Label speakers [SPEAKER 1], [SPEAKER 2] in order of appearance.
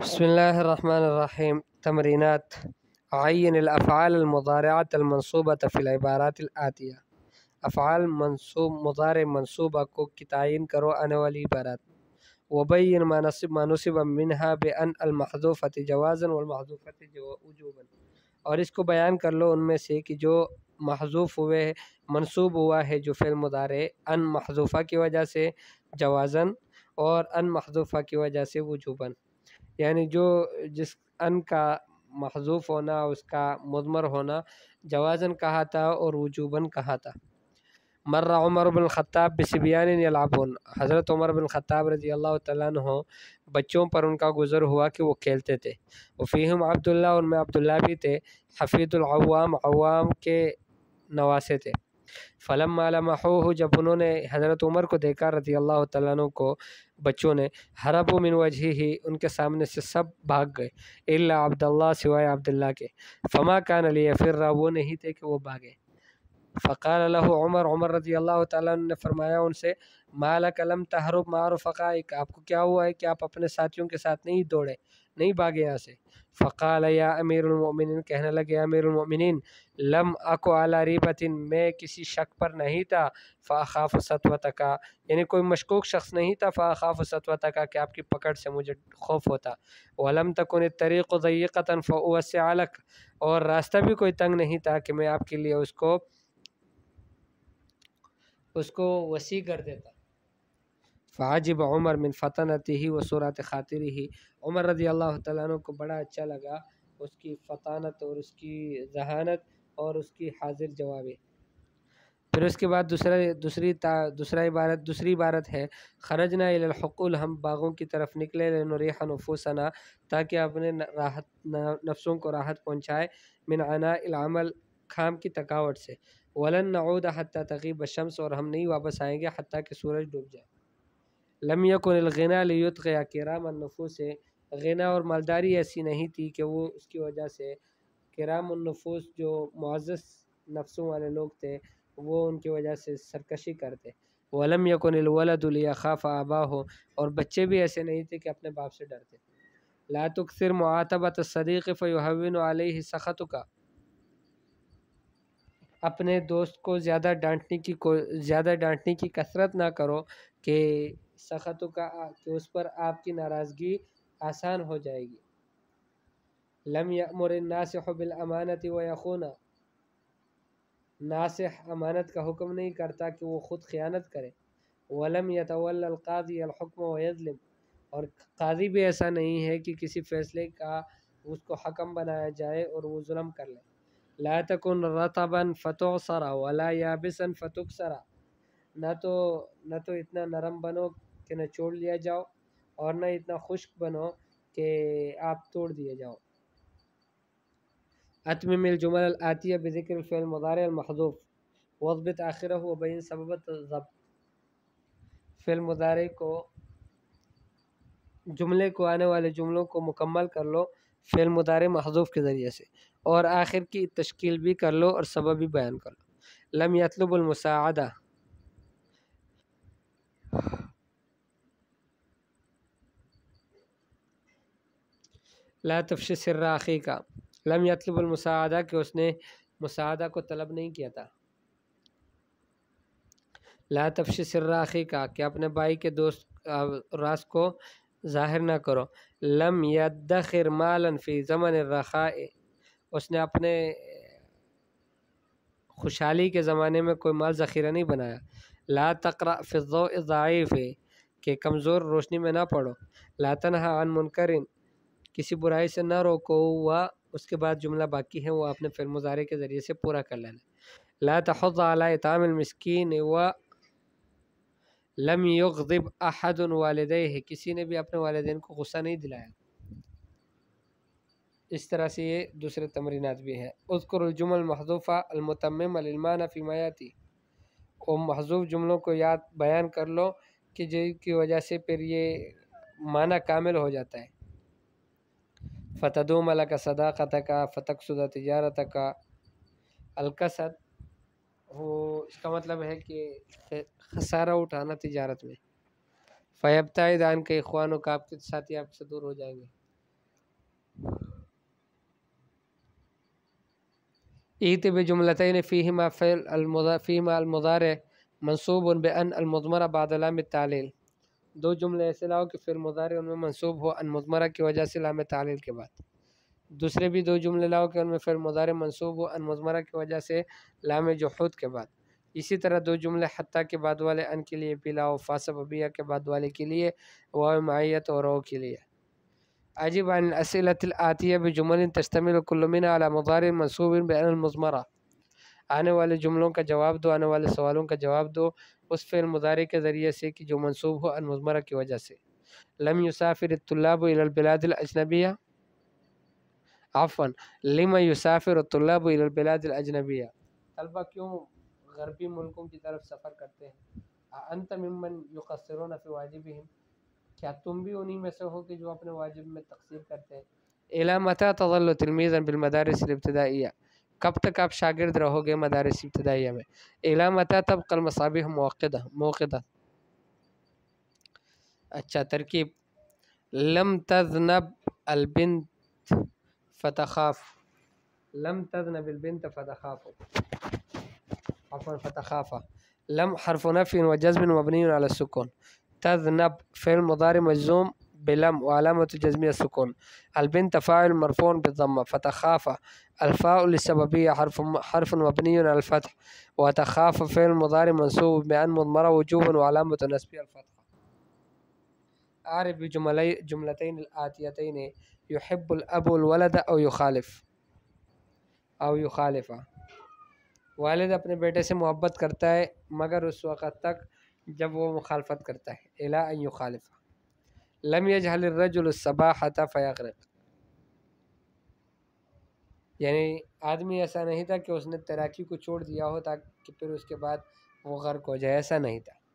[SPEAKER 1] बसमीम तमरीनत आयनफ़ालमदारात मनसूबत फ़िलबारात आतिया अफ़ाल मनसूब मुदार मनसूबा को कितन करो आने वाली इबारत वबैन मानसब मानसब मिनहा बेअन अलमहदूफ़त जवाज़न वमहदूफ़त जोजूबन और इसको बयान कर लो उनमें से कि जो महजूफ़ हुए मनसूब हुआ है जो फ़िल मदार अन महजूफ़ा की वजह से जवाज़न और अन महजूफ़ा की वजह से वजूबन यानी जो जिस अन का महजूफ़ होना उसका मजमर होना जवाजन कहा था और वजूबन कहा था मर्रा उमर बिन ख़त्ताब बसिबियान अलाबन हज़रत उमर बिन ख़त्ताब रजी अल्लाह तु बच्चों पर उनका गुजर हुआ कि वो खेलते थे वफ़ीम अब्दुल्ला उनमें अब्दुल्ला भी थे हफीदुलवाम अवाम के नवासे थे फ़लम आलमहो जब उन्होंने हज़रत उमर को देखा रजी अल्लाह तु को बच्चों ने हरब मिन वजह ही उनके सामने से सब भाग गए इल्ला अब्दुल्ला सिवाय अब्दुल्ला के फमा कान अली फिर वो नहीं थे कि वो भागे फ़कार उमर उमर रजी अल्लाह ने फरमाया उनसे माला कलम तहरुब मारो फ़क़ाइक आपको क्या हुआ है कि आप अपने साथियों के साथ नहीं दौड़े नहीं भागे यहाँ से फ़काल या अमीरमिन कहने लगे अमीरमिन लम अको अला रिबतिन मैं किसी शक पर नहीं था फ़ाखाफ सतवत का यानी कोई मशकूक शख्स नहीं था फ़ाखाफ सतवत का कि आपकी पकड़ से मुझे खौफ होता वलम तक उन्हें तरीक़ ज़यक़ता फ़वस आलक और रास्ता भी कोई तंग नहीं था कि मैं आपके लिए उसको उसको वसी कर देता फ़ाजिब उमर मिन फ़तनत ही व सूरत ख़ातिर ही उमर रज़ी अल्लाह तु को बड़ा अच्छा लगा उसकी फ़तानत और उसकी जहानत और उसकी हाजिर जवाबी फिर उसके बाद दूसरा दूसरी दूसरा इबारत दूसरी इबारत है खरजना इलहकुल हम बागों की तरफ निकले नफूसना ताकि अपने राहत नफ्सों को राहत पहुँचाए मिन आना इलामल खाम की थकावट से वलन नऊद हती तकीब शम्स और हम नहीं वापस आएंगे हती कि सूरज डूब जाए लम यकुलगना या कराम नफूस गना और मालदारी ऐसी नहीं थी कि वो उसकी वजह से कराम नफूस जो मुआज़ नफ्सों वाले लोग थे वो उनकी वजह से सरकशी करते वलम यकुलवलदिया खाफ आबा हो और बच्चे भी ऐसे नहीं थे कि अपने बाप से डरते लातुकसर मुआतबत सदीक़ फ़यहविन आलही सख़त का अपने दोस्त को ज़्यादा डांटने की को ज़्यादा डांटने की कसरत ना करो कि सख्त का कि उस पर आपकी नाराज़गी आसान हो जाएगी लम यमरनासिल अमानत व यखूना नासिह अमानत का हुक्म नहीं करता कि वो ख़ुद ख़यानत करे वलम या अलहकम वज़लम और काजी भी ऐसा नहीं है कि किसी फ़ैसले का उसको हकम बनाया जाए और वो जुलम कर ले ला रतबन फ़तोसरा वला याबिसन फ़तुक सरा ना तो ना तो इतना नरम बनो कि न छोड़ लिया जाओ और ना इतना खुश्क बनो कि आप तोड़ दिए जाओ अतम जुमल आतिया बिजिकल फैल मदार महदूफ़ वजबत आखिर बिन सबबत जब फ़िल मदारे को जुमले को आने वाले जुमलों को मुकम्मल कर लो फैल मदारे महदूफ़ के ज़रिए से और आखिर की तश्कील भी कर लो और सबब भी बयान कर लो लम यतलबुलमसादा लातफ तफश सर्राखी का लम यतलबुलमसादा कि उसने मुसादा को तलब नहीं किया था लातफ तफश सर्राखी का कि अपने भाई के दोस्त रास को जाहिर ना करो लम यदर मालन फ़ी ज़मन रखा उसने अपने खुशहाली के ज़माने में कोई माल ज़ख़ीरा नहीं बनाया ला तकर फ़िज़ो ज़ाइफ़ के कमज़ोर रोशनी में ना पढ़ो लातन अन मुनकरिन किसी बुराई से ना रोको हुआ उसके बाद जुमला बाकी है वो आपने फिर मुजारे के ज़रिए से पूरा कर लेना ला तहज़ अला व लम युगब अहद वालद है किसी ने भी अपने वालदे को गुस्सा नहीं दिलाया इस तरह से ये दूसरे तमरीनात भी हैं उसको जुमल महदूफ़ा अलमतम फ़ीमायाती और महजूब जुमलों को याद बयान कर लो कि जिसकी वजह से फिर ये माना कामिल हो जाता है फ़तदूम का सदाक़त का फ़तकसुदा तजारत का अलकसद वो इसका मतलब है कि खसारा उठाना तजारत में फ़ैबता दान के अखवानों का आपके साथी आपसे दूर हो जाएंगे ईत बजुमलतिन फ़ीमा फ़िल फ़ीमा अलमदार मनसूब उन बन अलमदमरा बादलाम तालील दो जुमले ऐसे लाओ कि फिल मुदारे उनमें मनसूब हो अनमदमरा की वजह से लाम तालील के बाद दूसरे भी दो जुमले लाओ कि उनमें फिल मुदारे मनसूब हो अनमदमरा की वजह से लाम जहूद के बाद इसी तरह दो जुमले हती के बाद वाले अन के लिए पिलाओ अबिया के बाद वाले के लिए वाय माहियत और रो के लिए أجب عن الأسئلة الآتية بجمل تشتمل كل منها على مضارع منصوب بأن المضمرة أنا والي جملون كجواب دو أنا والي سوالون كجواب دو وصف المضارع كذريعة سي كي جو منصوب هو المضمرة كي وجه سي لم يسافر الطلاب إلى البلاد الأجنبية عفوا لم يسافر الطلاب إلى البلاد الأجنبية طلبة كيوم غربي ملكون كي طرف سفر کرتے ہیں أنت ممن يقصرون في واجبهم क्या तुम भी उन्हीं में से हो कि जो अपने वाजिब में तकसीम करते हैं एला मता तजल तलमीज़न बिलमदारस इब्तदाइया कब तक आप शागिर्द रहोगे मदारस इब्तदाइया में एला मता तब कल मसाबी मौक़दा मौक़दा अच्छा तरकीब लम तजनब अलबिन फ़तखाफ लम तजनब अलबिन फ़तखाफ फ़तखाफ़ा लम हरफ नफ़िन व जज्बिन मबनी सुकून تذنب فعل مضارع مجزوم بلم وعلامة جزمية السكون البنت فاعل مرفوع بالضمة فتخاف الفاء للسببية حرف حرف مبني على الفتح وتخاف فعل مضارع منصوب بأن مضمرة وجوبا وعلامة نسبية الفتح أعرف بجملي جملتين الآتيتين يحب الأب الولد أو يخالف أو يخالفه والد ابن बेटे से محبت کرتا ہے مگر اس وقت تک जब वो मुखालफत करता है अला खालिफ लम यजहलरजुलसबा हता यानी आदमी ऐसा नहीं था कि उसने तैराकी को छोड़ दिया हो ताकि फिर उसके बाद वो गर्क हो जाए ऐसा नहीं था